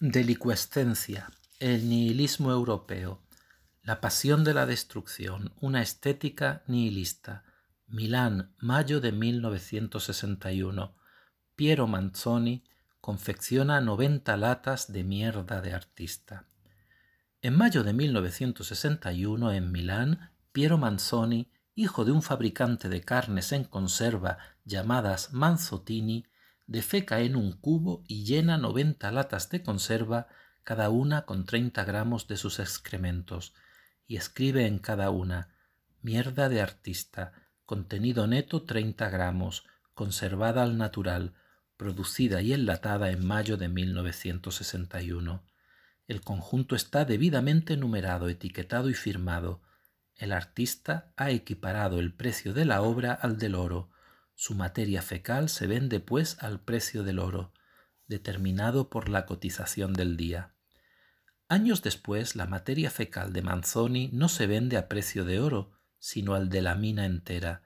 Delicuescencia, el nihilismo europeo, la pasión de la destrucción, una estética nihilista. Milán, mayo de 1961. Piero Manzoni confecciona 90 latas de mierda de artista. En mayo de 1961, en Milán, Piero Manzoni, hijo de un fabricante de carnes en conserva llamadas Manzotini defeca en un cubo y llena 90 latas de conserva, cada una con 30 gramos de sus excrementos, y escribe en cada una mierda de artista, contenido neto 30 gramos, conservada al natural, producida y enlatada en mayo de 1961. El conjunto está debidamente numerado, etiquetado y firmado. El artista ha equiparado el precio de la obra al del oro, su materia fecal se vende pues al precio del oro, determinado por la cotización del día. Años después, la materia fecal de Manzoni no se vende a precio de oro, sino al de la mina entera.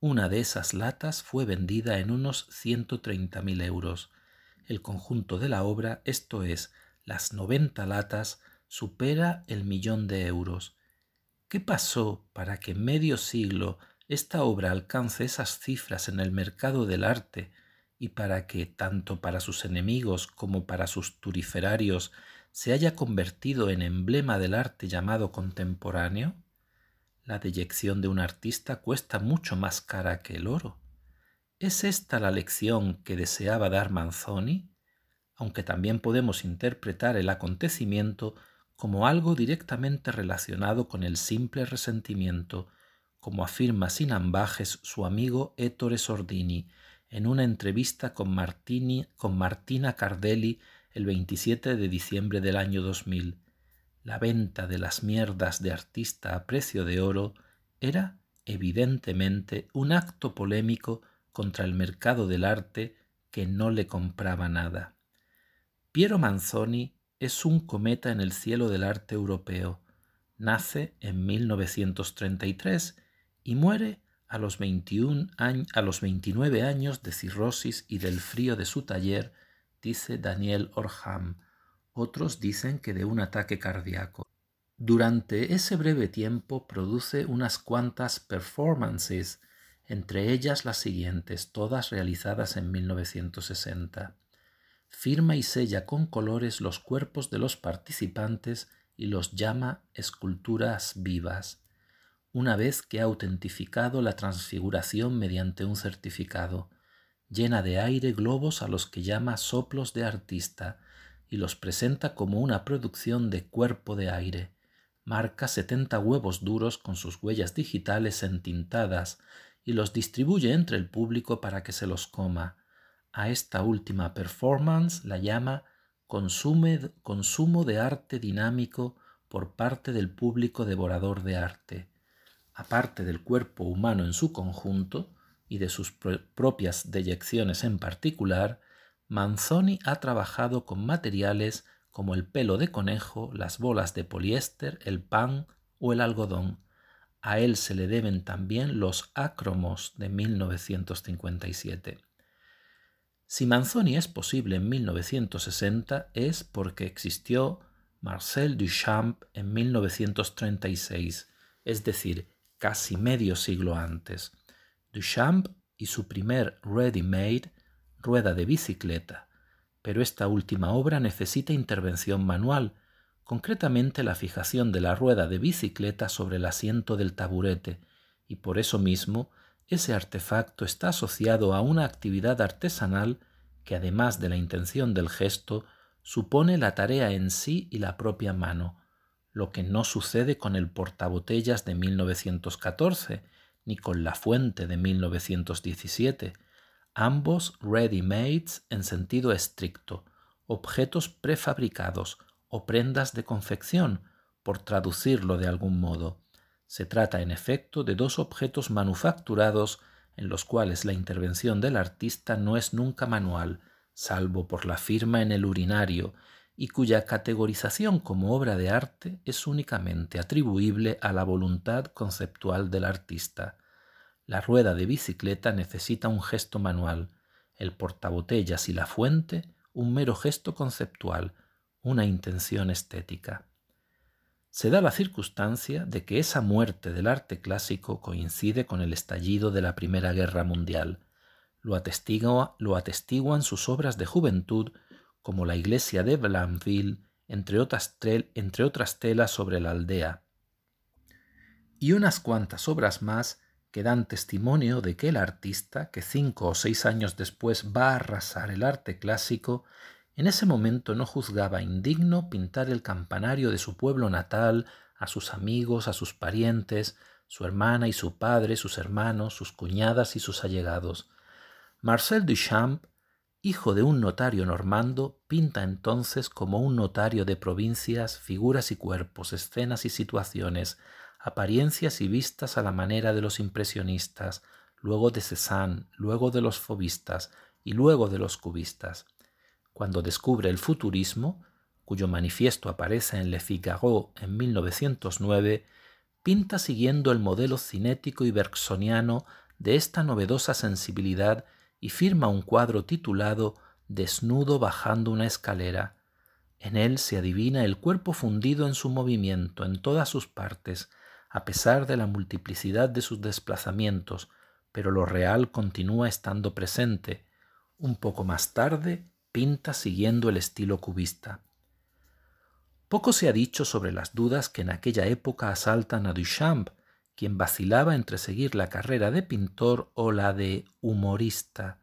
Una de esas latas fue vendida en unos 130.000 euros. El conjunto de la obra, esto es, las 90 latas, supera el millón de euros. ¿Qué pasó para que medio siglo esta obra alcance esas cifras en el mercado del arte y para que, tanto para sus enemigos como para sus turiferarios, se haya convertido en emblema del arte llamado contemporáneo? La deyección de un artista cuesta mucho más cara que el oro. ¿Es esta la lección que deseaba dar Manzoni? Aunque también podemos interpretar el acontecimiento como algo directamente relacionado con el simple resentimiento como afirma sin ambajes su amigo Ettore Sordini en una entrevista con, Martini, con Martina Cardelli el 27 de diciembre del año 2000. La venta de las mierdas de artista a precio de oro era, evidentemente, un acto polémico contra el mercado del arte que no le compraba nada. Piero Manzoni es un cometa en el cielo del arte europeo. Nace en 1933 y muere a los, 21 años, 29 años de cirrosis y del frío de su taller, dice Daniel Orham. Otros dicen que de un ataque cardíaco. Durante ese breve tiempo produce unas cuantas performances, entre ellas las siguientes, todas realizadas en 1960. Firma y sella con colores los cuerpos de los participantes y los llama esculturas vivas una vez que ha autentificado la transfiguración mediante un certificado, llena de aire globos a los que llama soplos de artista y los presenta como una producción de cuerpo de aire. Marca 70 huevos duros con sus huellas digitales entintadas y los distribuye entre el público para que se los coma. A esta última performance la llama consume, consumo de arte dinámico por parte del público devorador de arte aparte del cuerpo humano en su conjunto y de sus propias deyecciones en particular, Manzoni ha trabajado con materiales como el pelo de conejo, las bolas de poliéster, el pan o el algodón. A él se le deben también los acromos de 1957. Si Manzoni es posible en 1960 es porque existió Marcel Duchamp en 1936, es decir, casi medio siglo antes. Duchamp y su primer ready-made, rueda de bicicleta, pero esta última obra necesita intervención manual, concretamente la fijación de la rueda de bicicleta sobre el asiento del taburete, y por eso mismo ese artefacto está asociado a una actividad artesanal que además de la intención del gesto, supone la tarea en sí y la propia mano, lo que no sucede con el portabotellas de 1914 ni con la fuente de 1917, ambos ready made en sentido estricto, objetos prefabricados o prendas de confección, por traducirlo de algún modo. Se trata, en efecto, de dos objetos manufacturados en los cuales la intervención del artista no es nunca manual, salvo por la firma en el urinario, y cuya categorización como obra de arte es únicamente atribuible a la voluntad conceptual del artista. La rueda de bicicleta necesita un gesto manual, el portabotellas y la fuente un mero gesto conceptual, una intención estética. Se da la circunstancia de que esa muerte del arte clásico coincide con el estallido de la Primera Guerra Mundial. Lo, atestiguan, lo atestiguan sus obras de juventud como la iglesia de Blanville, entre otras, entre otras telas sobre la aldea. Y unas cuantas obras más que dan testimonio de que el artista, que cinco o seis años después va a arrasar el arte clásico, en ese momento no juzgaba indigno pintar el campanario de su pueblo natal a sus amigos, a sus parientes, su hermana y su padre, sus hermanos, sus cuñadas y sus allegados. Marcel Duchamp hijo de un notario normando, pinta entonces como un notario de provincias figuras y cuerpos, escenas y situaciones, apariencias y vistas a la manera de los impresionistas, luego de Cézanne, luego de los fobistas y luego de los cubistas. Cuando descubre el futurismo, cuyo manifiesto aparece en Le Figaro en 1909, pinta siguiendo el modelo cinético y bergsoniano de esta novedosa sensibilidad y firma un cuadro titulado Desnudo bajando una escalera. En él se adivina el cuerpo fundido en su movimiento en todas sus partes, a pesar de la multiplicidad de sus desplazamientos, pero lo real continúa estando presente. Un poco más tarde, pinta siguiendo el estilo cubista. Poco se ha dicho sobre las dudas que en aquella época asaltan a Duchamp quien vacilaba entre seguir la carrera de pintor o la de humorista.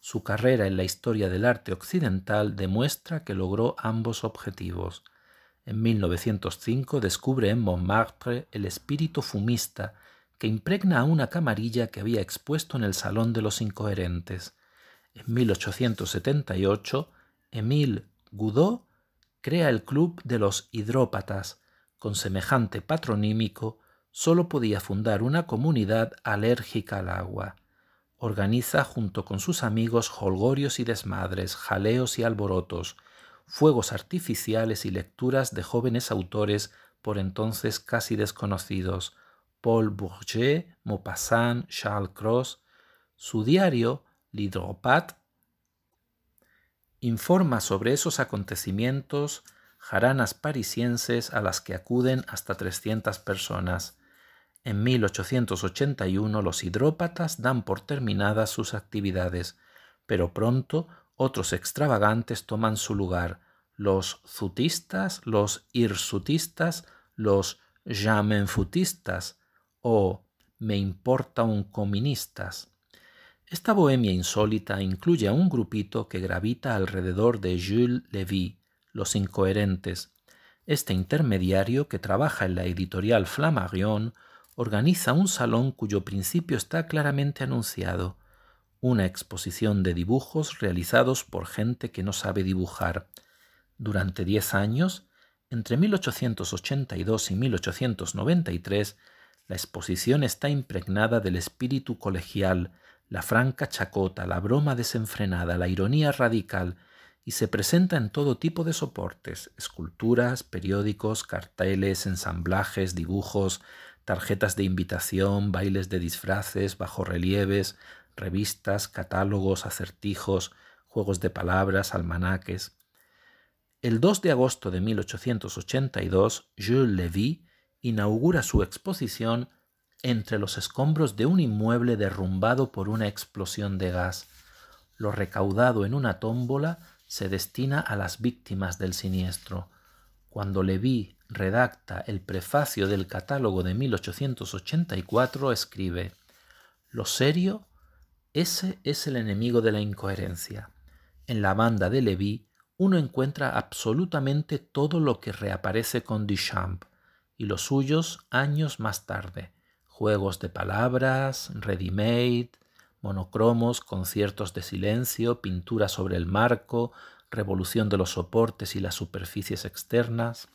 Su carrera en la historia del arte occidental demuestra que logró ambos objetivos. En 1905 descubre en Montmartre el espíritu fumista que impregna a una camarilla que había expuesto en el Salón de los Incoherentes. En 1878, Émile Goudot crea el Club de los Hidrópatas, con semejante patronímico solo podía fundar una comunidad alérgica al agua. Organiza junto con sus amigos jolgorios y desmadres, jaleos y alborotos, fuegos artificiales y lecturas de jóvenes autores por entonces casi desconocidos, Paul Bourget, Maupassant, Charles Cross. Su diario, L'Hydropat, informa sobre esos acontecimientos jaranas parisienses a las que acuden hasta trescientas personas, en 1881 los hidrópatas dan por terminadas sus actividades, pero pronto otros extravagantes toman su lugar, los zutistas, los hirsutistas, los jamenfutistas o me importa un comunistas. Esta bohemia insólita incluye a un grupito que gravita alrededor de Jules Levy, los incoherentes. Este intermediario que trabaja en la editorial Flammarion organiza un salón cuyo principio está claramente anunciado, una exposición de dibujos realizados por gente que no sabe dibujar. Durante diez años, entre 1882 y 1893, la exposición está impregnada del espíritu colegial, la franca chacota, la broma desenfrenada, la ironía radical, y se presenta en todo tipo de soportes, esculturas, periódicos, carteles, ensamblajes, dibujos, tarjetas de invitación, bailes de disfraces, bajorrelieves, revistas, catálogos, acertijos, juegos de palabras, almanaques. El 2 de agosto de 1882, Jules Levy inaugura su exposición entre los escombros de un inmueble derrumbado por una explosión de gas. Lo recaudado en una tómbola se destina a las víctimas del siniestro. Cuando Levy redacta el prefacio del catálogo de 1884, escribe, Lo serio, ese es el enemigo de la incoherencia. En la banda de Levy uno encuentra absolutamente todo lo que reaparece con Duchamp y los suyos años más tarde. Juegos de palabras, ready-made, monocromos, conciertos de silencio, pintura sobre el marco, revolución de los soportes y las superficies externas.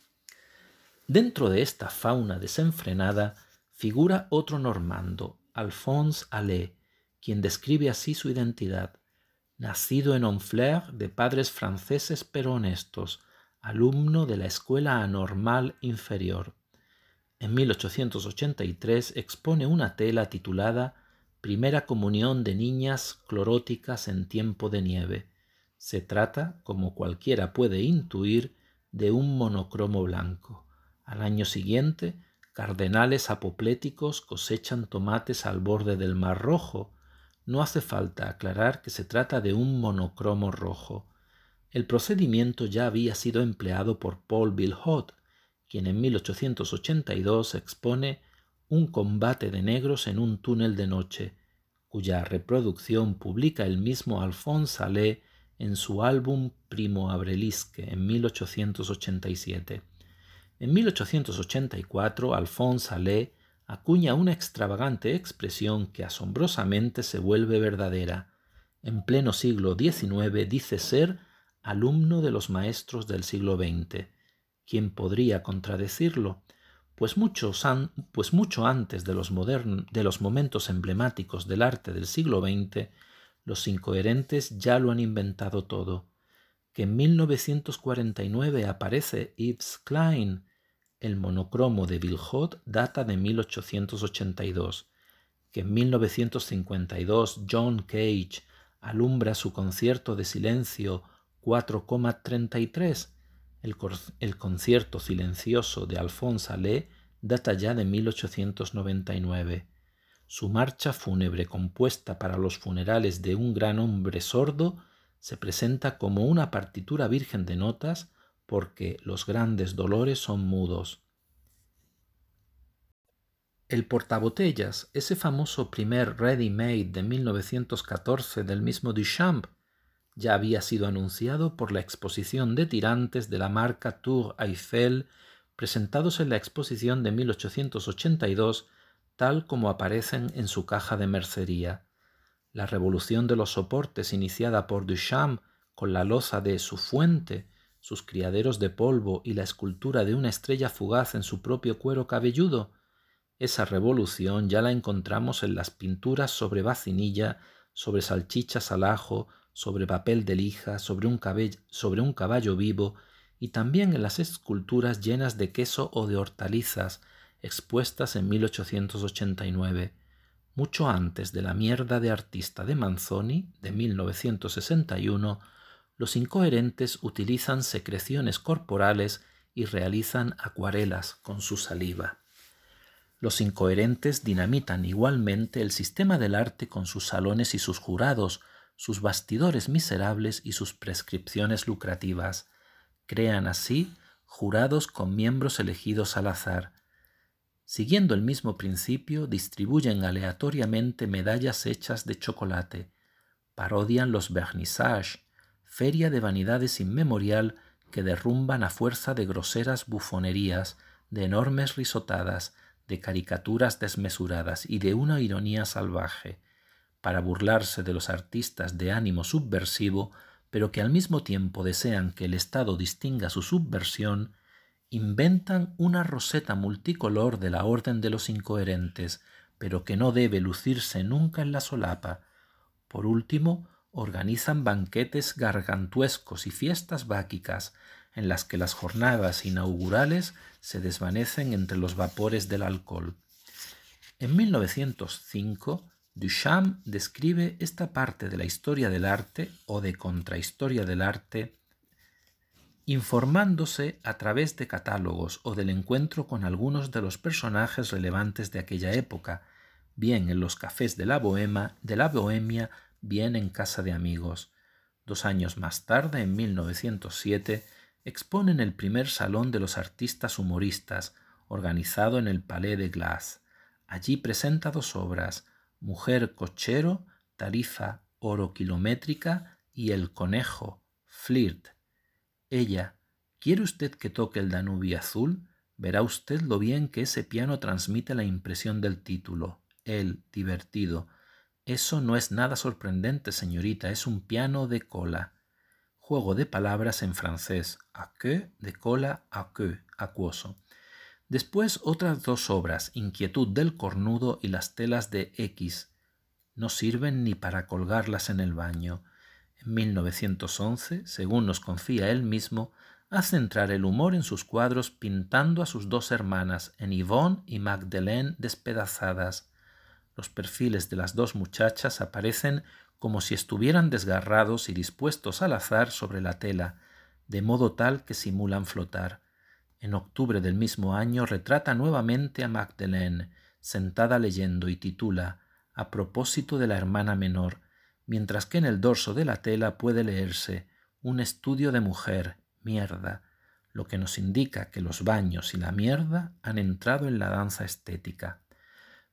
Dentro de esta fauna desenfrenada figura otro normando, Alphonse Allais, quien describe así su identidad. Nacido en Honfleur de padres franceses pero honestos, alumno de la Escuela Anormal Inferior. En 1883 expone una tela titulada Primera Comunión de Niñas Cloróticas en Tiempo de Nieve. Se trata, como cualquiera puede intuir, de un monocromo blanco. Al año siguiente, cardenales apopléticos cosechan tomates al borde del Mar Rojo. No hace falta aclarar que se trata de un monocromo rojo. El procedimiento ya había sido empleado por Paul Bilhot, quien en 1882 expone Un combate de negros en un túnel de noche, cuya reproducción publica el mismo Alphonse Allais en su álbum Primo Abrelisque en 1887. En 1884, Alphonse Allais acuña una extravagante expresión que asombrosamente se vuelve verdadera. En pleno siglo XIX dice ser alumno de los maestros del siglo XX. ¿Quién podría contradecirlo? Pues, muchos pues mucho antes de los, de los momentos emblemáticos del arte del siglo XX, los incoherentes ya lo han inventado todo. Que en 1949 aparece Yves Klein, el monocromo de Viljot data de 1882, que en 1952 John Cage alumbra su concierto de silencio 4,33. El, el, concierto silencioso de Alphonse Allais data ya de 1899. Su marcha fúnebre compuesta para los funerales de un gran hombre sordo se presenta como una partitura virgen de notas porque los grandes dolores son mudos. El portabotellas, ese famoso primer ready-made de 1914 del mismo Duchamp, ya había sido anunciado por la exposición de tirantes de la marca Tour Eiffel presentados en la exposición de 1882 tal como aparecen en su caja de mercería. La revolución de los soportes iniciada por Duchamp con la loza de su fuente sus criaderos de polvo y la escultura de una estrella fugaz en su propio cuero cabelludo, esa revolución ya la encontramos en las pinturas sobre bacinilla, sobre salchichas al ajo, sobre papel de lija, sobre un, sobre un caballo vivo, y también en las esculturas llenas de queso o de hortalizas, expuestas en 1889, mucho antes de la mierda de artista de Manzoni de 1961, los incoherentes utilizan secreciones corporales y realizan acuarelas con su saliva. Los incoherentes dinamitan igualmente el sistema del arte con sus salones y sus jurados, sus bastidores miserables y sus prescripciones lucrativas. Crean así jurados con miembros elegidos al azar. Siguiendo el mismo principio, distribuyen aleatoriamente medallas hechas de chocolate, parodian los vernissages, feria de vanidades inmemorial que derrumban a fuerza de groseras bufonerías, de enormes risotadas, de caricaturas desmesuradas y de una ironía salvaje, para burlarse de los artistas de ánimo subversivo, pero que al mismo tiempo desean que el Estado distinga su subversión, inventan una roseta multicolor de la orden de los incoherentes, pero que no debe lucirse nunca en la solapa. Por último, organizan banquetes gargantuescos y fiestas báquicas en las que las jornadas inaugurales se desvanecen entre los vapores del alcohol. En 1905, Duchamp describe esta parte de la historia del arte o de contrahistoria del arte informándose a través de catálogos o del encuentro con algunos de los personajes relevantes de aquella época, bien en los cafés de la Bohema, de la Bohemia bien en casa de amigos. Dos años más tarde, en 1907, expone en el primer Salón de los Artistas Humoristas, organizado en el Palais de Glace. Allí presenta dos obras, Mujer Cochero, Tarifa Oro Kilométrica y El Conejo, Flirt. Ella, ¿quiere usted que toque el Danubio Azul? Verá usted lo bien que ese piano transmite la impresión del título, el divertido, eso no es nada sorprendente, señorita, es un piano de cola. Juego de palabras en francés, que de cola, que, acuoso. Después otras dos obras, Inquietud del cornudo y Las telas de X. No sirven ni para colgarlas en el baño. En 1911, según nos confía él mismo, hace entrar el humor en sus cuadros pintando a sus dos hermanas, en Yvonne y Magdalene despedazadas, los perfiles de las dos muchachas aparecen como si estuvieran desgarrados y dispuestos al azar sobre la tela, de modo tal que simulan flotar. En octubre del mismo año retrata nuevamente a Magdalene, sentada leyendo y titula A propósito de la hermana menor, mientras que en el dorso de la tela puede leerse Un estudio de mujer, mierda, lo que nos indica que los baños y la mierda han entrado en la danza estética.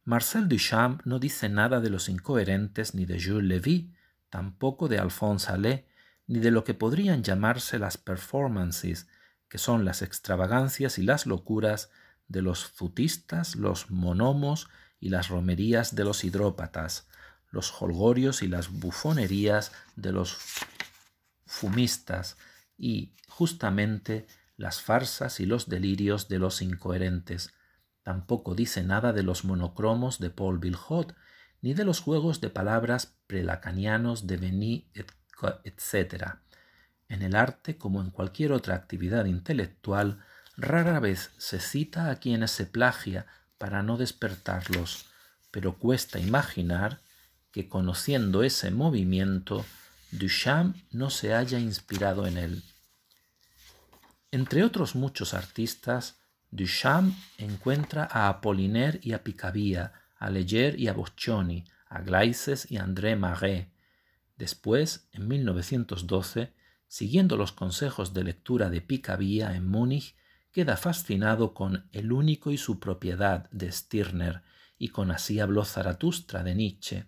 Marcel Duchamp no dice nada de los incoherentes ni de Jules Levy, tampoco de Alphonse Allais, ni de lo que podrían llamarse las performances, que son las extravagancias y las locuras de los futistas, los monomos y las romerías de los hidrópatas, los holgorios y las bufonerías de los fumistas, y justamente las farsas y los delirios de los incoherentes, Tampoco dice nada de los monocromos de Paul Bilhot, ni de los juegos de palabras prelacanianos de Beni etc. En el arte, como en cualquier otra actividad intelectual, rara vez se cita a quienes se plagia para no despertarlos, pero cuesta imaginar que conociendo ese movimiento, Duchamp no se haya inspirado en él. Entre otros muchos artistas, Duchamp encuentra a Apollinaire y a Picabia, a Leger y a Boccioni, a Glaises y a André Marais. Después, en 1912, siguiendo los consejos de lectura de Picabia en Múnich, queda fascinado con El único y su propiedad de Stirner y con Así habló Zaratustra de Nietzsche.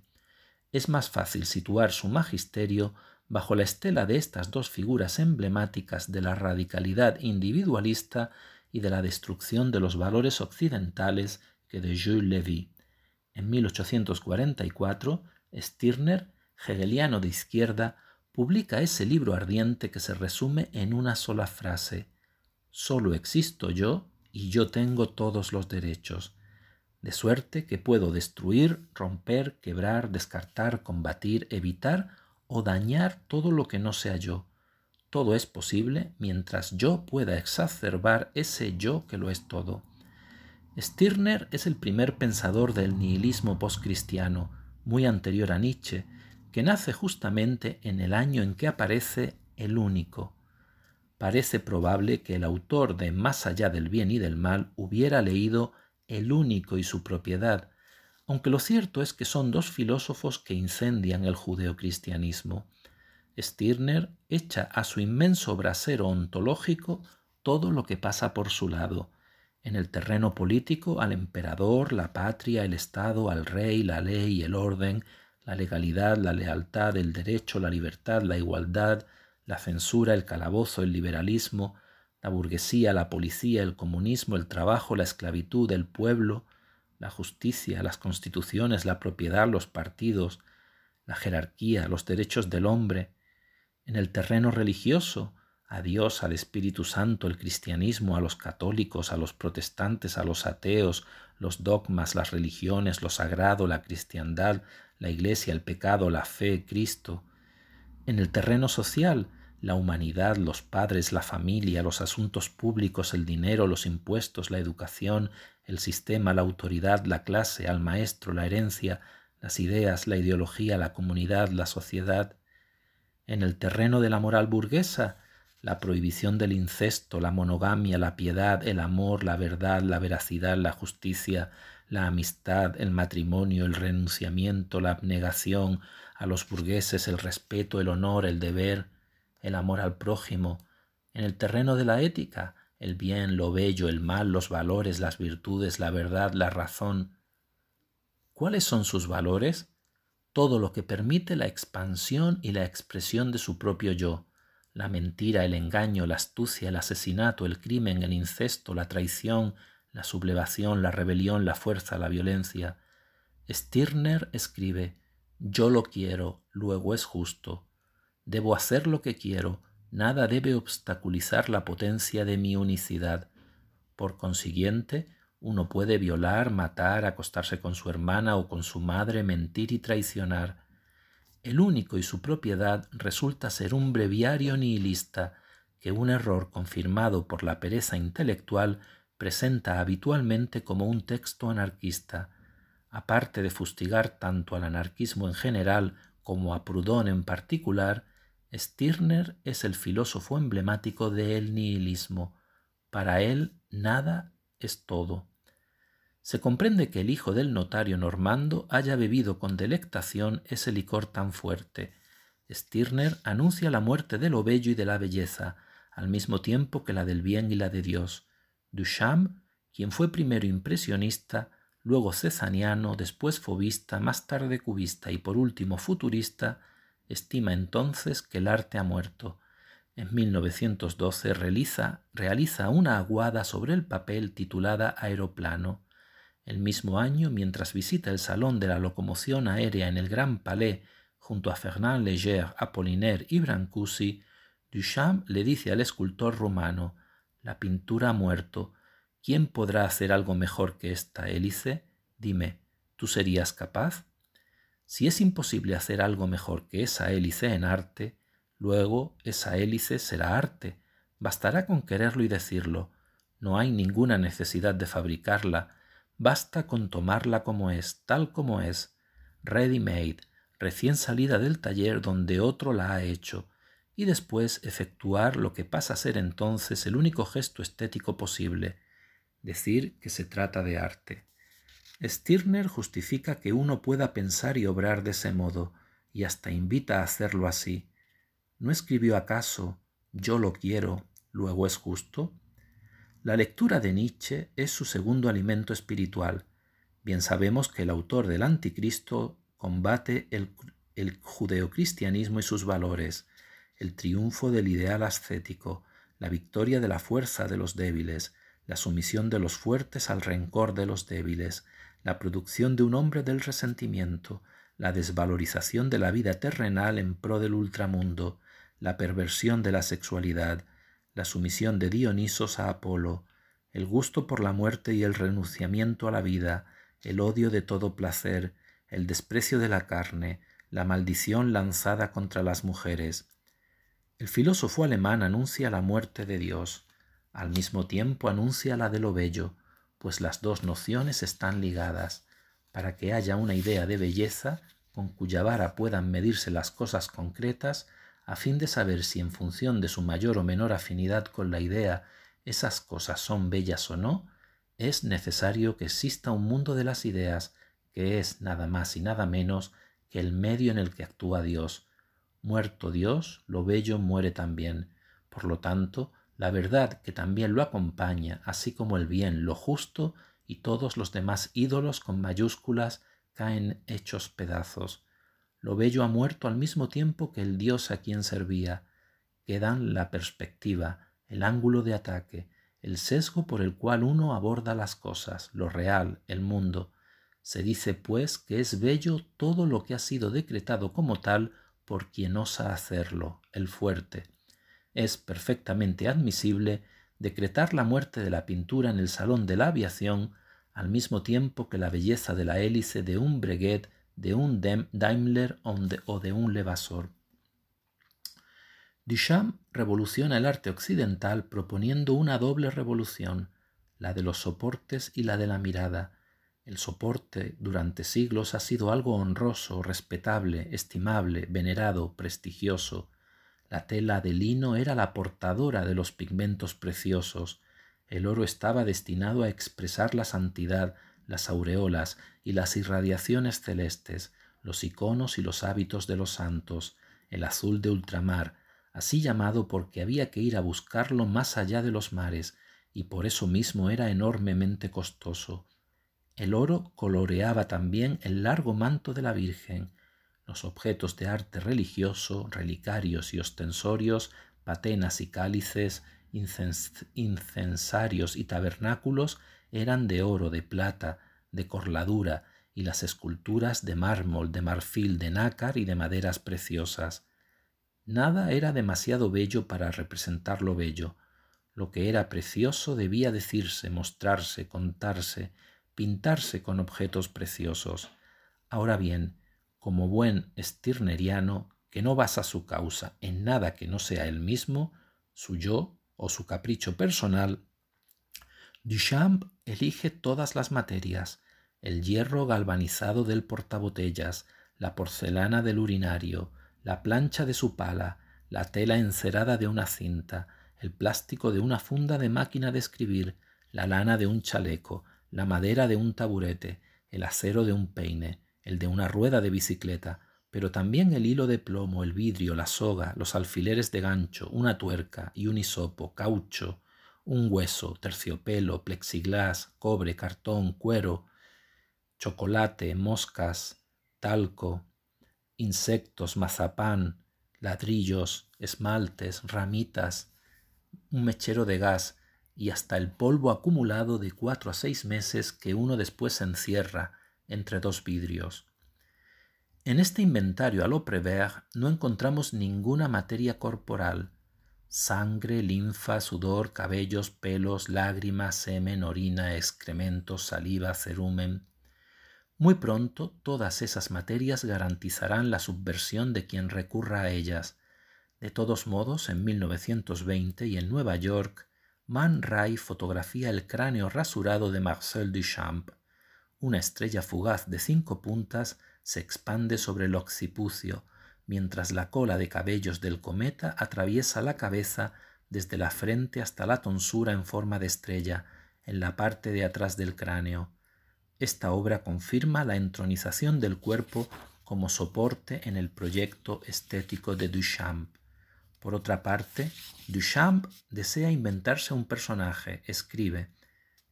Es más fácil situar su magisterio bajo la estela de estas dos figuras emblemáticas de la radicalidad individualista y de la destrucción de los valores occidentales que de Jules Lévy. En 1844, Stirner, hegeliano de izquierda, publica ese libro ardiente que se resume en una sola frase: Solo existo yo y yo tengo todos los derechos. De suerte que puedo destruir, romper, quebrar, descartar, combatir, evitar o dañar todo lo que no sea yo, todo es posible mientras yo pueda exacerbar ese yo que lo es todo. Stirner es el primer pensador del nihilismo postcristiano, muy anterior a Nietzsche, que nace justamente en el año en que aparece el único. Parece probable que el autor de Más allá del bien y del mal hubiera leído El único y su propiedad, aunque lo cierto es que son dos filósofos que incendian el judeocristianismo. Stirner echa a su inmenso brasero ontológico todo lo que pasa por su lado, en el terreno político al emperador, la patria, el Estado, al rey, la ley, el orden, la legalidad, la lealtad, el derecho, la libertad, la igualdad, la censura, el calabozo, el liberalismo, la burguesía, la policía, el comunismo, el trabajo, la esclavitud, el pueblo, la justicia, las constituciones, la propiedad, los partidos, la jerarquía, los derechos del hombre, en el terreno religioso, a Dios, al Espíritu Santo, el cristianismo, a los católicos, a los protestantes, a los ateos, los dogmas, las religiones, lo sagrado, la cristiandad, la iglesia, el pecado, la fe, Cristo. En el terreno social, la humanidad, los padres, la familia, los asuntos públicos, el dinero, los impuestos, la educación, el sistema, la autoridad, la clase, al maestro, la herencia, las ideas, la ideología, la comunidad, la sociedad, en el terreno de la moral burguesa, la prohibición del incesto, la monogamia, la piedad, el amor, la verdad, la veracidad, la justicia, la amistad, el matrimonio, el renunciamiento, la abnegación a los burgueses, el respeto, el honor, el deber, el amor al prójimo, en el terreno de la ética, el bien, lo bello, el mal, los valores, las virtudes, la verdad, la razón. ¿Cuáles son sus valores? todo lo que permite la expansión y la expresión de su propio yo, la mentira, el engaño, la astucia, el asesinato, el crimen, el incesto, la traición, la sublevación, la rebelión, la fuerza, la violencia. Stirner escribe, yo lo quiero, luego es justo. Debo hacer lo que quiero, nada debe obstaculizar la potencia de mi unicidad. Por consiguiente, uno puede violar, matar, acostarse con su hermana o con su madre, mentir y traicionar. El único y su propiedad resulta ser un breviario nihilista, que un error confirmado por la pereza intelectual presenta habitualmente como un texto anarquista. Aparte de fustigar tanto al anarquismo en general como a Proudhon en particular, Stirner es el filósofo emblemático del nihilismo. Para él nada es todo se comprende que el hijo del notario normando haya bebido con delectación ese licor tan fuerte. Stirner anuncia la muerte de lo bello y de la belleza, al mismo tiempo que la del bien y la de Dios. Duchamp, quien fue primero impresionista, luego cesaniano, después fobista, más tarde cubista y por último futurista, estima entonces que el arte ha muerto. En 1912 realiza, realiza una aguada sobre el papel titulada Aeroplano. El mismo año, mientras visita el Salón de la Locomoción Aérea en el Gran Palais junto a Fernand Léger, Apollinaire y Brancusi, Duchamp le dice al escultor rumano, la pintura ha muerto, ¿quién podrá hacer algo mejor que esta hélice? Dime, ¿tú serías capaz? Si es imposible hacer algo mejor que esa hélice en arte, luego esa hélice será arte. Bastará con quererlo y decirlo. No hay ninguna necesidad de fabricarla, Basta con tomarla como es, tal como es, ready-made, recién salida del taller donde otro la ha hecho, y después efectuar lo que pasa a ser entonces el único gesto estético posible, decir que se trata de arte. Stirner justifica que uno pueda pensar y obrar de ese modo, y hasta invita a hacerlo así. ¿No escribió acaso yo lo quiero, luego es justo? La lectura de Nietzsche es su segundo alimento espiritual. Bien sabemos que el autor del Anticristo combate el, judeocristianismo y sus valores, el triunfo del ideal ascético, la victoria de la fuerza de los débiles, la sumisión de los fuertes al rencor de los débiles, la producción de un hombre del resentimiento, la desvalorización de la vida terrenal en pro del ultramundo, la perversión de la sexualidad, la sumisión de Dionisos a Apolo, el gusto por la muerte y el renunciamiento a la vida, el odio de todo placer, el desprecio de la carne, la maldición lanzada contra las mujeres. El filósofo alemán anuncia la muerte de Dios, al mismo tiempo anuncia la de lo bello, pues las dos nociones están ligadas, para que haya una idea de belleza con cuya vara puedan medirse las cosas concretas a fin de saber si en función de su mayor o menor afinidad con la idea esas cosas son bellas o no, es necesario que exista un mundo de las ideas que es nada más y nada menos que el medio en el que actúa Dios. Muerto Dios, lo bello muere también. Por lo tanto, la verdad que también lo acompaña, así como el bien, lo justo, y todos los demás ídolos con mayúsculas caen hechos pedazos. Lo bello ha muerto al mismo tiempo que el dios a quien servía. Quedan la perspectiva, el ángulo de ataque, el sesgo por el cual uno aborda las cosas, lo real, el mundo. Se dice, pues, que es bello todo lo que ha sido decretado como tal por quien osa hacerlo, el fuerte. Es perfectamente admisible decretar la muerte de la pintura en el Salón de la Aviación al mismo tiempo que la belleza de la hélice de un breguet de un Daimler o de un levasor. Duchamp revoluciona el arte occidental proponiendo una doble revolución, la de los soportes y la de la mirada. El soporte durante siglos ha sido algo honroso, respetable, estimable, venerado, prestigioso. La tela de lino era la portadora de los pigmentos preciosos. El oro estaba destinado a expresar la santidad, las aureolas y las irradiaciones celestes, los iconos y los hábitos de los santos, el azul de ultramar, así llamado porque había que ir a buscarlo más allá de los mares, y por eso mismo era enormemente costoso. El oro coloreaba también el largo manto de la Virgen, los objetos de arte religioso, relicarios y ostensorios, patenas y cálices, incensarios y tabernáculos, eran de oro, de plata, de corladura, y las esculturas de mármol, de marfil, de nácar y de maderas preciosas. Nada era demasiado bello para representar lo bello. Lo que era precioso debía decirse, mostrarse, contarse, pintarse con objetos preciosos. Ahora bien, como buen estirneriano que no basa su causa en nada que no sea él mismo, su yo o su capricho personal, Duchamp elige todas las materias, el hierro galvanizado del portabotellas, la porcelana del urinario, la plancha de su pala, la tela encerada de una cinta, el plástico de una funda de máquina de escribir, la lana de un chaleco, la madera de un taburete, el acero de un peine, el de una rueda de bicicleta, pero también el hilo de plomo, el vidrio, la soga, los alfileres de gancho, una tuerca y un hisopo, caucho, un hueso, terciopelo, plexiglás, cobre, cartón, cuero, chocolate, moscas, talco, insectos, mazapán, ladrillos, esmaltes, ramitas, un mechero de gas y hasta el polvo acumulado de cuatro a seis meses que uno después encierra entre dos vidrios. En este inventario a lo prever no encontramos ninguna materia corporal, Sangre, linfa, sudor, cabellos, pelos, lágrimas, semen, orina, excrementos, saliva, cerumen. Muy pronto todas esas materias garantizarán la subversión de quien recurra a ellas. De todos modos, en 1920 y en Nueva York, Man Ray fotografía el cráneo rasurado de Marcel Duchamp. Una estrella fugaz de cinco puntas se expande sobre el occipucio, mientras la cola de cabellos del cometa atraviesa la cabeza desde la frente hasta la tonsura en forma de estrella, en la parte de atrás del cráneo. Esta obra confirma la entronización del cuerpo como soporte en el proyecto estético de Duchamp. Por otra parte, Duchamp desea inventarse un personaje, escribe,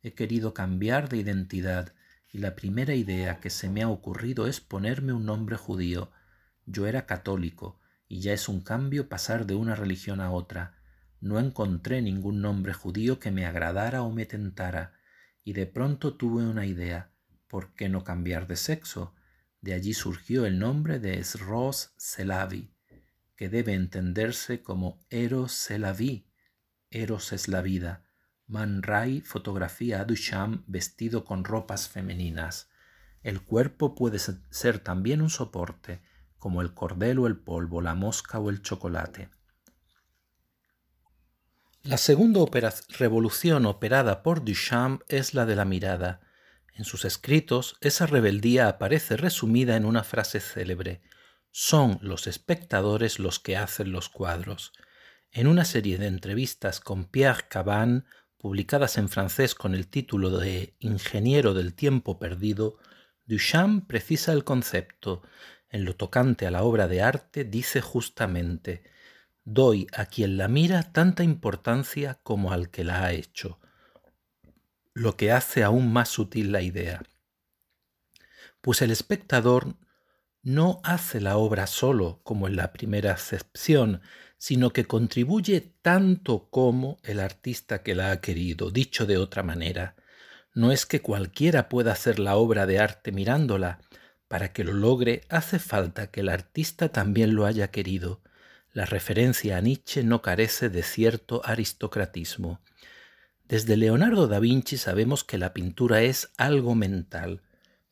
he querido cambiar de identidad y la primera idea que se me ha ocurrido es ponerme un nombre judío, yo era católico, y ya es un cambio pasar de una religión a otra. No encontré ningún nombre judío que me agradara o me tentara, y de pronto tuve una idea. ¿Por qué no cambiar de sexo? De allí surgió el nombre de Sros Selavi, que debe entenderse como Eros Selavi. Eros es la vida. Man Ray fotografía a Duchamp vestido con ropas femeninas. El cuerpo puede ser también un soporte, como el cordel o el polvo, la mosca o el chocolate. La segunda revolución operada por Duchamp es la de la mirada. En sus escritos, esa rebeldía aparece resumida en una frase célebre. Son los espectadores los que hacen los cuadros. En una serie de entrevistas con Pierre Caban, publicadas en francés con el título de Ingeniero del tiempo perdido, Duchamp precisa el concepto en lo tocante a la obra de arte, dice justamente, doy a quien la mira tanta importancia como al que la ha hecho, lo que hace aún más sutil la idea. Pues el espectador no hace la obra solo, como en la primera acepción, sino que contribuye tanto como el artista que la ha querido. Dicho de otra manera, no es que cualquiera pueda hacer la obra de arte mirándola, para que lo logre hace falta que el artista también lo haya querido. La referencia a Nietzsche no carece de cierto aristocratismo. Desde Leonardo da Vinci sabemos que la pintura es algo mental,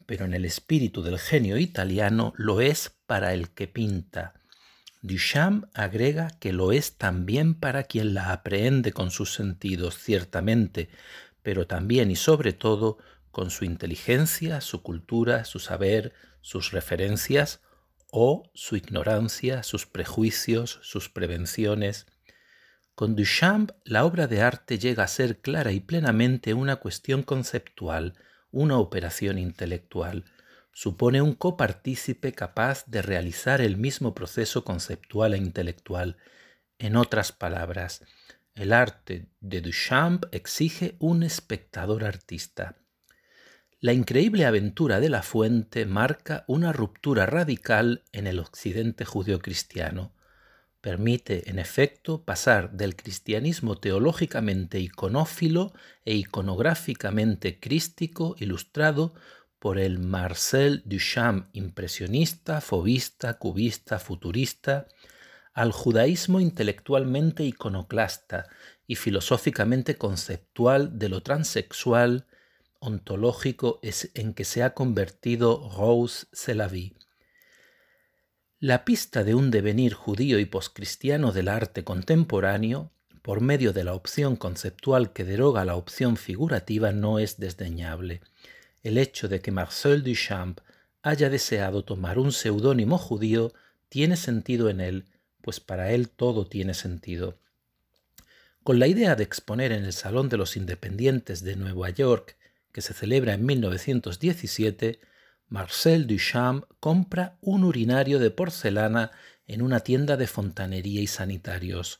pero en el espíritu del genio italiano lo es para el que pinta. Duchamp agrega que lo es también para quien la aprehende con sus sentidos, ciertamente, pero también y sobre todo con su inteligencia, su cultura, su saber, sus referencias, o su ignorancia, sus prejuicios, sus prevenciones. Con Duchamp la obra de arte llega a ser clara y plenamente una cuestión conceptual, una operación intelectual. Supone un copartícipe capaz de realizar el mismo proceso conceptual e intelectual. En otras palabras, el arte de Duchamp exige un espectador artista. La increíble aventura de la fuente marca una ruptura radical en el occidente judio-cristiano. Permite, en efecto, pasar del cristianismo teológicamente iconófilo e iconográficamente crístico ilustrado por el Marcel Duchamp impresionista, fobista, cubista, futurista, al judaísmo intelectualmente iconoclasta y filosóficamente conceptual de lo transexual, ontológico es en que se ha convertido Rose Selavi. La pista de un devenir judío y poscristiano del arte contemporáneo, por medio de la opción conceptual que deroga la opción figurativa, no es desdeñable. El hecho de que Marcel Duchamp haya deseado tomar un seudónimo judío tiene sentido en él, pues para él todo tiene sentido. Con la idea de exponer en el Salón de los Independientes de Nueva York que se celebra en 1917, Marcel Duchamp compra un urinario de porcelana en una tienda de fontanería y sanitarios.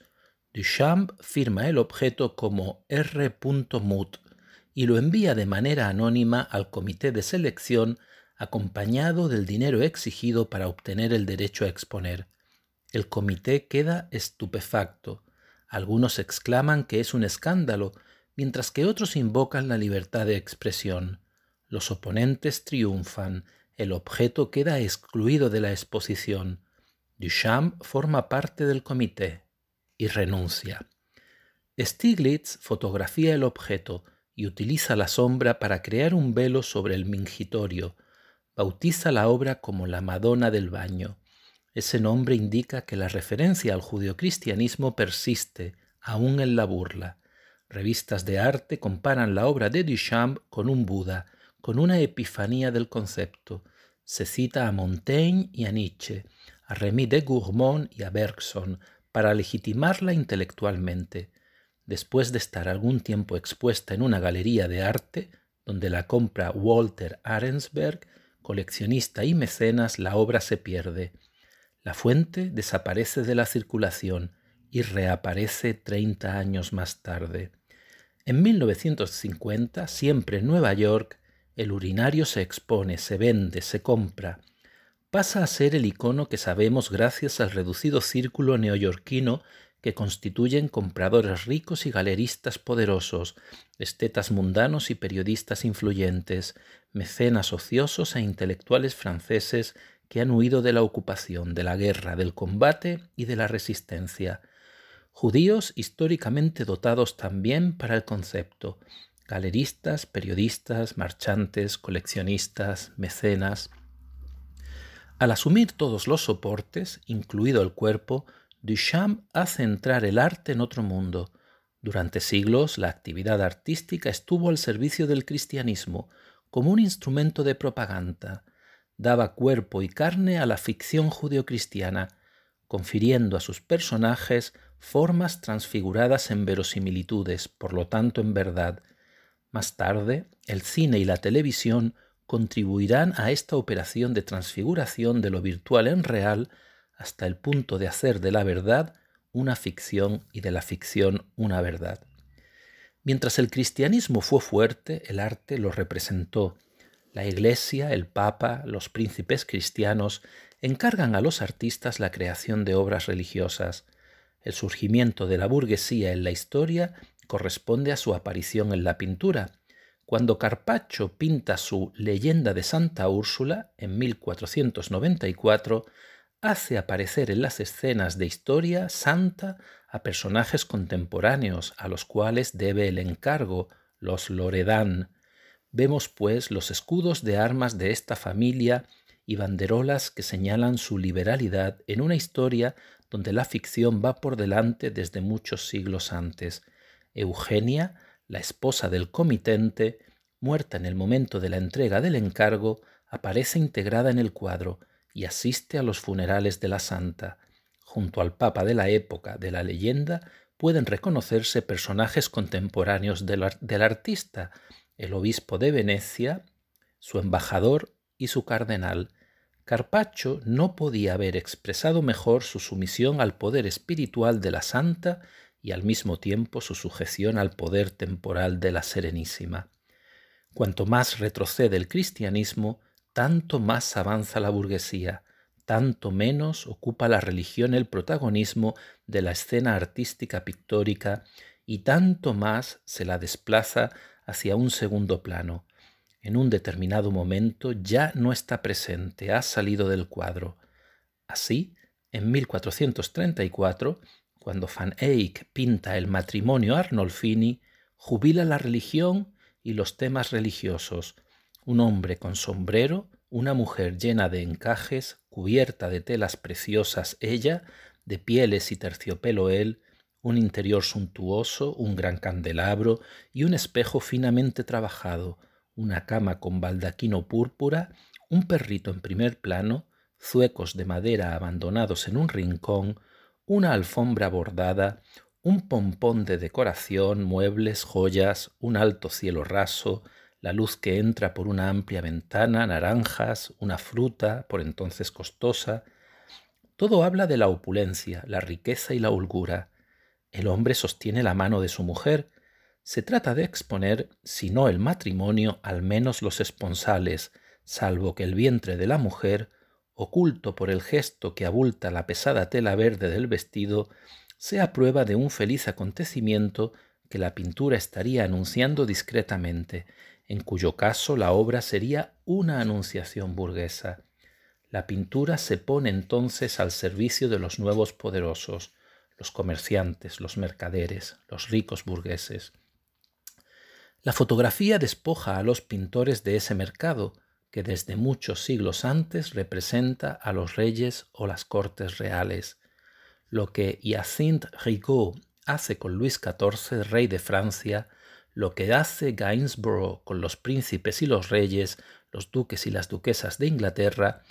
Duchamp firma el objeto como R. Mut y lo envía de manera anónima al comité de selección acompañado del dinero exigido para obtener el derecho a exponer. El comité queda estupefacto. Algunos exclaman que es un escándalo mientras que otros invocan la libertad de expresión. Los oponentes triunfan, el objeto queda excluido de la exposición. Duchamp forma parte del comité y renuncia. Stiglitz fotografía el objeto y utiliza la sombra para crear un velo sobre el mingitorio. Bautiza la obra como la Madonna del Baño. Ese nombre indica que la referencia al judeocristianismo persiste, aún en la burla. Revistas de arte comparan la obra de Duchamp con un Buda, con una epifanía del concepto. Se cita a Montaigne y a Nietzsche, a Remy de Gourmont y a Bergson, para legitimarla intelectualmente. Después de estar algún tiempo expuesta en una galería de arte, donde la compra Walter Arensberg, coleccionista y mecenas, la obra se pierde. La fuente desaparece de la circulación y reaparece treinta años más tarde. En 1950, siempre en Nueva York, el urinario se expone, se vende, se compra. Pasa a ser el icono que sabemos gracias al reducido círculo neoyorquino que constituyen compradores ricos y galeristas poderosos, estetas mundanos y periodistas influyentes, mecenas ociosos e intelectuales franceses que han huido de la ocupación, de la guerra, del combate y de la resistencia judíos históricamente dotados también para el concepto, galeristas, periodistas, marchantes, coleccionistas, mecenas. Al asumir todos los soportes, incluido el cuerpo, Duchamp hace entrar el arte en otro mundo. Durante siglos, la actividad artística estuvo al servicio del cristianismo, como un instrumento de propaganda. Daba cuerpo y carne a la ficción judeocristiana, confiriendo a sus personajes formas transfiguradas en verosimilitudes, por lo tanto en verdad. Más tarde, el cine y la televisión contribuirán a esta operación de transfiguración de lo virtual en real hasta el punto de hacer de la verdad una ficción y de la ficción una verdad. Mientras el cristianismo fue fuerte, el arte lo representó. La Iglesia, el Papa, los príncipes cristianos encargan a los artistas la creación de obras religiosas. El surgimiento de la burguesía en la historia corresponde a su aparición en la pintura. Cuando Carpaccio pinta su Leyenda de Santa Úrsula en 1494, hace aparecer en las escenas de historia santa a personajes contemporáneos a los cuales debe el encargo, los Loredán. Vemos, pues, los escudos de armas de esta familia y banderolas que señalan su liberalidad en una historia donde la ficción va por delante desde muchos siglos antes. Eugenia, la esposa del comitente, muerta en el momento de la entrega del encargo, aparece integrada en el cuadro y asiste a los funerales de la santa. Junto al papa de la época de la leyenda pueden reconocerse personajes contemporáneos del, del artista, el obispo de Venecia, su embajador y su cardenal. Carpaccio no podía haber expresado mejor su sumisión al poder espiritual de la Santa y al mismo tiempo su sujeción al poder temporal de la Serenísima. Cuanto más retrocede el cristianismo, tanto más avanza la burguesía, tanto menos ocupa la religión el protagonismo de la escena artística pictórica y tanto más se la desplaza hacia un segundo plano, en un determinado momento ya no está presente, ha salido del cuadro. Así, en 1434, cuando Van Eyck pinta el matrimonio Arnolfini, jubila la religión y los temas religiosos. Un hombre con sombrero, una mujer llena de encajes, cubierta de telas preciosas ella, de pieles y terciopelo él, un interior suntuoso, un gran candelabro y un espejo finamente trabajado, una cama con baldaquino púrpura, un perrito en primer plano, zuecos de madera abandonados en un rincón, una alfombra bordada, un pompón de decoración, muebles, joyas, un alto cielo raso, la luz que entra por una amplia ventana, naranjas, una fruta, por entonces costosa. Todo habla de la opulencia, la riqueza y la holgura. El hombre sostiene la mano de su mujer, se trata de exponer, si no el matrimonio, al menos los esponsales, salvo que el vientre de la mujer, oculto por el gesto que abulta la pesada tela verde del vestido, sea prueba de un feliz acontecimiento que la pintura estaría anunciando discretamente, en cuyo caso la obra sería una anunciación burguesa. La pintura se pone entonces al servicio de los nuevos poderosos, los comerciantes, los mercaderes, los ricos burgueses. La fotografía despoja a los pintores de ese mercado que desde muchos siglos antes representa a los reyes o las cortes reales. Lo que Hyacinthe Rigaud hace con Luis XIV, rey de Francia, lo que hace Gainsborough con los príncipes y los reyes, los duques y las duquesas de Inglaterra,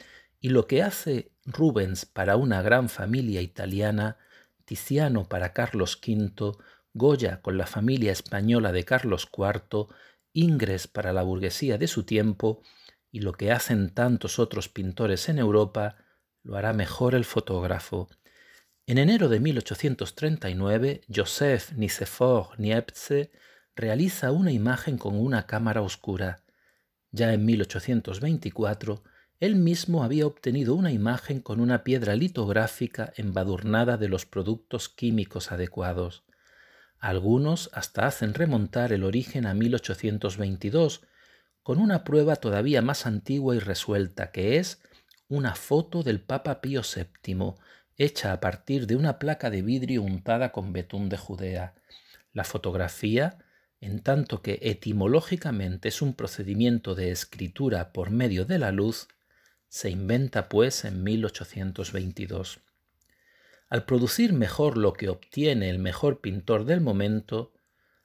y lo que hace Rubens para una gran familia italiana, Tiziano para Carlos V, Goya con la familia española de Carlos IV, Ingres para la burguesía de su tiempo, y lo que hacen tantos otros pintores en Europa, lo hará mejor el fotógrafo. En enero de 1839, Joseph ni Niepce realiza una imagen con una cámara oscura. Ya en 1824, él mismo había obtenido una imagen con una piedra litográfica embadurnada de los productos químicos adecuados. Algunos hasta hacen remontar el origen a 1822 con una prueba todavía más antigua y resuelta, que es una foto del Papa Pío VII, hecha a partir de una placa de vidrio untada con betún de Judea. La fotografía, en tanto que etimológicamente es un procedimiento de escritura por medio de la luz, se inventa pues en 1822 al producir mejor lo que obtiene el mejor pintor del momento,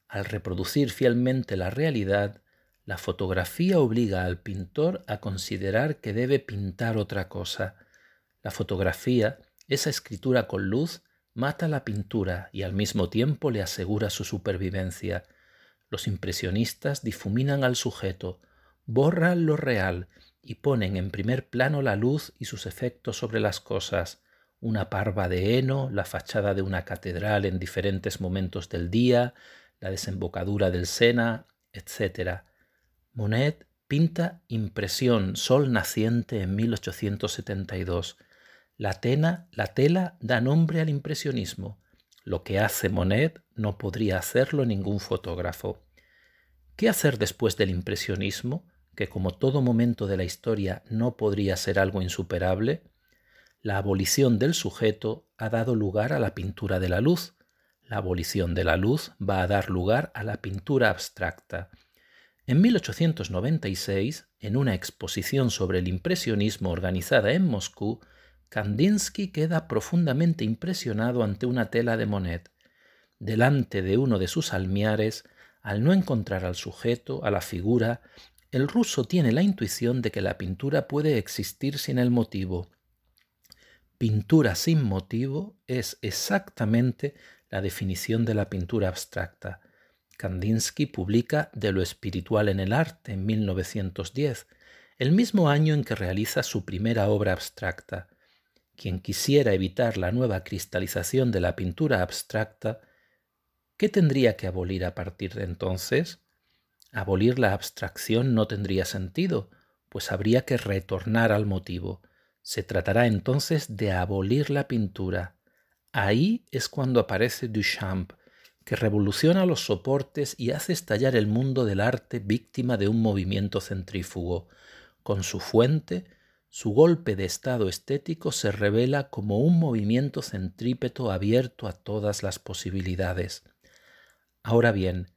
al reproducir fielmente la realidad, la fotografía obliga al pintor a considerar que debe pintar otra cosa. La fotografía, esa escritura con luz, mata la pintura y al mismo tiempo le asegura su supervivencia. Los impresionistas difuminan al sujeto, borran lo real y ponen en primer plano la luz y sus efectos sobre las cosas una parva de heno, la fachada de una catedral en diferentes momentos del día, la desembocadura del Sena, etc. Monet pinta Impresión, Sol naciente en 1872. La, tena, la tela da nombre al impresionismo. Lo que hace Monet no podría hacerlo ningún fotógrafo. ¿Qué hacer después del impresionismo, que como todo momento de la historia no podría ser algo insuperable? La abolición del sujeto ha dado lugar a la pintura de la luz. La abolición de la luz va a dar lugar a la pintura abstracta. En 1896, en una exposición sobre el impresionismo organizada en Moscú, Kandinsky queda profundamente impresionado ante una tela de Monet. Delante de uno de sus almiares, al no encontrar al sujeto, a la figura, el ruso tiene la intuición de que la pintura puede existir sin el motivo. Pintura sin motivo es exactamente la definición de la pintura abstracta. Kandinsky publica De lo espiritual en el arte en 1910, el mismo año en que realiza su primera obra abstracta. Quien quisiera evitar la nueva cristalización de la pintura abstracta, ¿qué tendría que abolir a partir de entonces? Abolir la abstracción no tendría sentido, pues habría que retornar al motivo. Se tratará entonces de abolir la pintura. Ahí es cuando aparece Duchamp, que revoluciona los soportes y hace estallar el mundo del arte víctima de un movimiento centrífugo. Con su fuente, su golpe de estado estético se revela como un movimiento centrípeto abierto a todas las posibilidades. Ahora bien,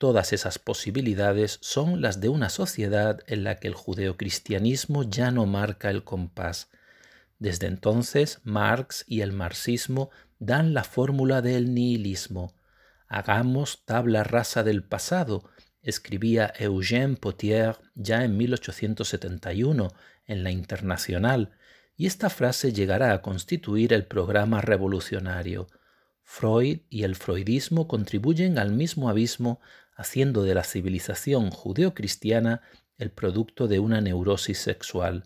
Todas esas posibilidades son las de una sociedad en la que el judeocristianismo ya no marca el compás. Desde entonces, Marx y el marxismo dan la fórmula del nihilismo. Hagamos tabla rasa del pasado, escribía Eugène Potier ya en 1871 en La Internacional, y esta frase llegará a constituir el programa revolucionario. Freud y el freudismo contribuyen al mismo abismo haciendo de la civilización judeocristiana el producto de una neurosis sexual,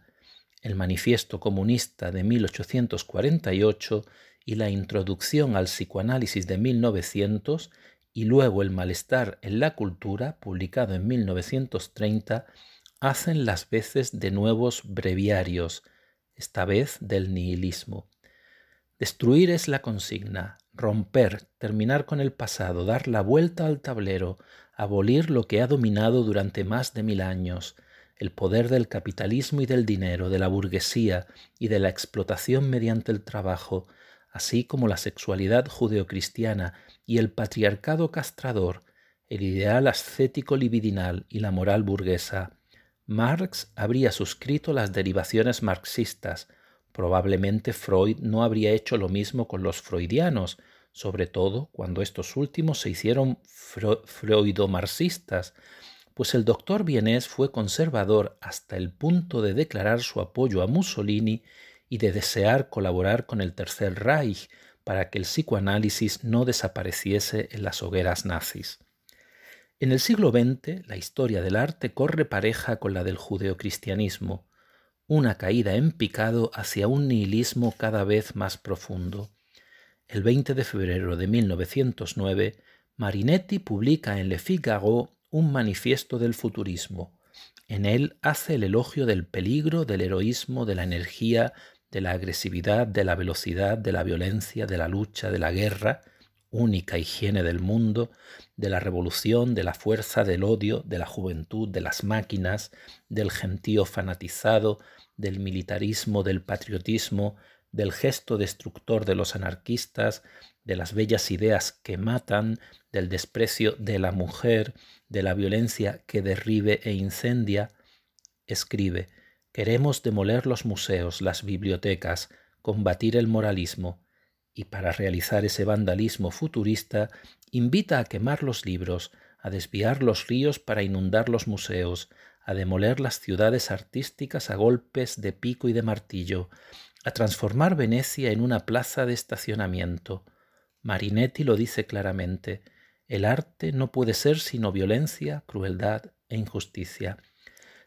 el manifiesto comunista de 1848 y la introducción al psicoanálisis de 1900 y luego el malestar en la cultura, publicado en 1930, hacen las veces de nuevos breviarios, esta vez del nihilismo. Destruir es la consigna, romper, terminar con el pasado, dar la vuelta al tablero, abolir lo que ha dominado durante más de mil años, el poder del capitalismo y del dinero, de la burguesía y de la explotación mediante el trabajo, así como la sexualidad judeocristiana y el patriarcado castrador, el ideal ascético libidinal y la moral burguesa, Marx habría suscrito las derivaciones marxistas. Probablemente Freud no habría hecho lo mismo con los freudianos, sobre todo cuando estos últimos se hicieron freudomarxistas, pues el doctor Vienés fue conservador hasta el punto de declarar su apoyo a Mussolini y de desear colaborar con el Tercer Reich para que el psicoanálisis no desapareciese en las hogueras nazis. En el siglo XX, la historia del arte corre pareja con la del judeocristianismo, una caída en picado hacia un nihilismo cada vez más profundo. El 20 de febrero de 1909, Marinetti publica en Le Figaro un manifiesto del futurismo. En él hace el elogio del peligro, del heroísmo, de la energía, de la agresividad, de la velocidad, de la violencia, de la lucha, de la guerra, única higiene del mundo, de la revolución, de la fuerza, del odio, de la juventud, de las máquinas, del gentío fanatizado, del militarismo, del patriotismo, del gesto destructor de los anarquistas, de las bellas ideas que matan, del desprecio de la mujer, de la violencia que derribe e incendia, escribe, queremos demoler los museos, las bibliotecas, combatir el moralismo, y para realizar ese vandalismo futurista, invita a quemar los libros, a desviar los ríos para inundar los museos, a demoler las ciudades artísticas a golpes de pico y de martillo, a transformar Venecia en una plaza de estacionamiento. Marinetti lo dice claramente, el arte no puede ser sino violencia, crueldad e injusticia.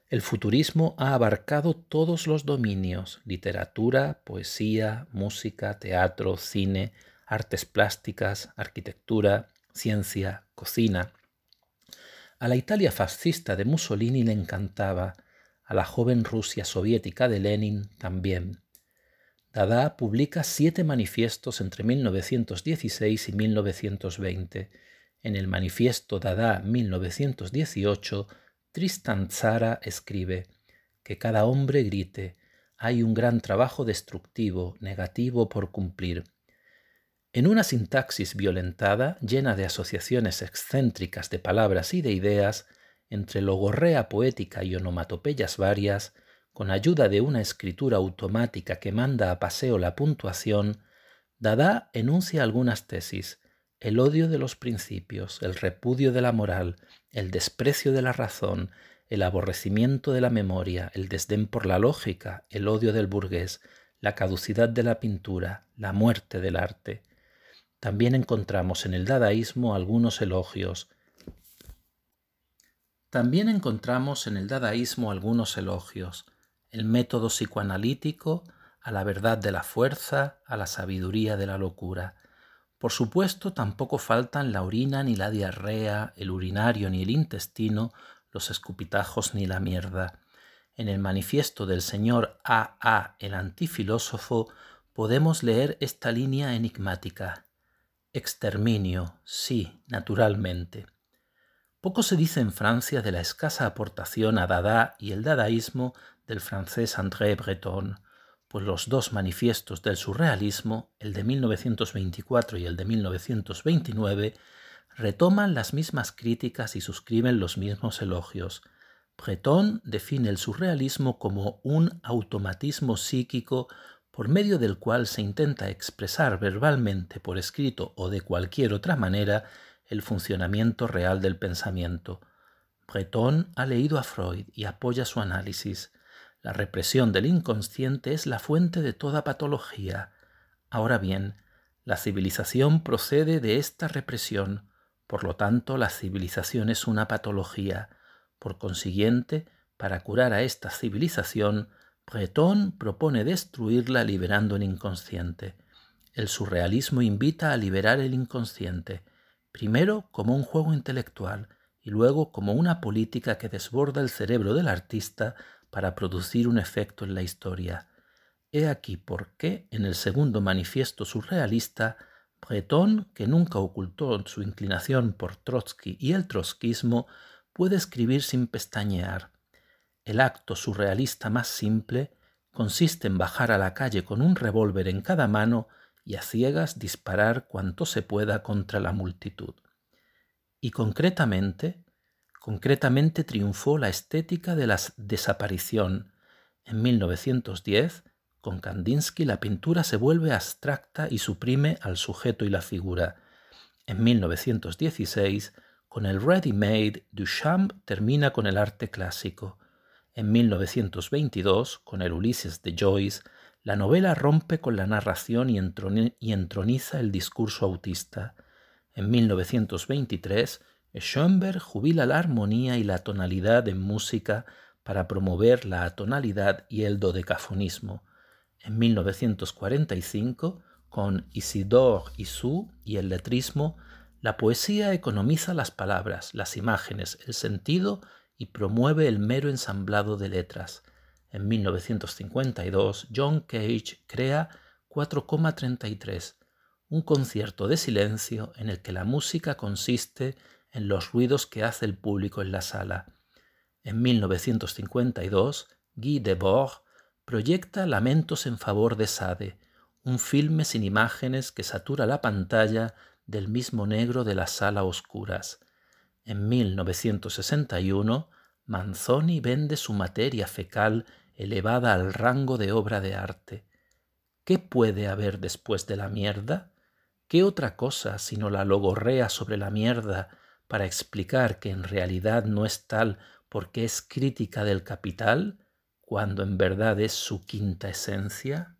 El futurismo ha abarcado todos los dominios, literatura, poesía, música, teatro, cine, artes plásticas, arquitectura, ciencia, cocina. A la Italia fascista de Mussolini le encantaba, a la joven Rusia soviética de Lenin también. Dada publica siete manifiestos entre 1916 y 1920. En el manifiesto Dada 1918, Tristan Tzara escribe que cada hombre grite, hay un gran trabajo destructivo, negativo por cumplir. En una sintaxis violentada, llena de asociaciones excéntricas de palabras y de ideas, entre logorrea poética y onomatopeyas varias, con ayuda de una escritura automática que manda a paseo la puntuación, Dada enuncia algunas tesis, el odio de los principios, el repudio de la moral, el desprecio de la razón, el aborrecimiento de la memoria, el desdén por la lógica, el odio del burgués, la caducidad de la pintura, la muerte del arte. También encontramos en el dadaísmo algunos elogios. También encontramos en el dadaísmo algunos elogios el método psicoanalítico, a la verdad de la fuerza, a la sabiduría de la locura. Por supuesto, tampoco faltan la orina ni la diarrea, el urinario ni el intestino, los escupitajos ni la mierda. En el manifiesto del señor A. A. el antifilósofo podemos leer esta línea enigmática. Exterminio, sí, naturalmente. Poco se dice en Francia de la escasa aportación a Dada y el dadaísmo del francés André Breton, pues los dos manifiestos del surrealismo, el de 1924 y el de 1929, retoman las mismas críticas y suscriben los mismos elogios. Breton define el surrealismo como un automatismo psíquico por medio del cual se intenta expresar verbalmente, por escrito o de cualquier otra manera, el funcionamiento real del pensamiento. Breton ha leído a Freud y apoya su análisis. La represión del inconsciente es la fuente de toda patología. Ahora bien, la civilización procede de esta represión, por lo tanto la civilización es una patología. Por consiguiente, para curar a esta civilización, Breton propone destruirla liberando el inconsciente. El surrealismo invita a liberar el inconsciente, primero como un juego intelectual y luego como una política que desborda el cerebro del artista para producir un efecto en la historia. He aquí por qué en el segundo manifiesto surrealista Breton, que nunca ocultó su inclinación por Trotsky y el trotskismo, puede escribir sin pestañear. El acto surrealista más simple consiste en bajar a la calle con un revólver en cada mano y a ciegas disparar cuanto se pueda contra la multitud. Y concretamente, Concretamente triunfó la estética de la desaparición. En 1910, con Kandinsky la pintura se vuelve abstracta y suprime al sujeto y la figura. En 1916, con el Ready Made, Duchamp termina con el arte clásico. En 1922, con el Ulises de Joyce, la novela rompe con la narración y, entroniza el discurso autista. En 1923, Schoenberg jubila la armonía y la tonalidad en música para promover la atonalidad y el dodecafonismo. En 1945, con Isidore Isou y el letrismo, la poesía economiza las palabras, las imágenes, el sentido y promueve el mero ensamblado de letras. En 1952, John Cage crea 4,33, un concierto de silencio en el que la música consiste en los ruidos que hace el público en la sala. En 1952, Guy Debord proyecta Lamentos en favor de Sade, un filme sin imágenes que satura la pantalla del mismo negro de la sala oscuras. En 1961, Manzoni vende su materia fecal elevada al rango de obra de arte. ¿Qué puede haber después de la mierda? ¿Qué otra cosa sino la logorrea sobre la mierda para explicar que en realidad no es tal porque es crítica del capital, cuando en verdad es su quinta esencia?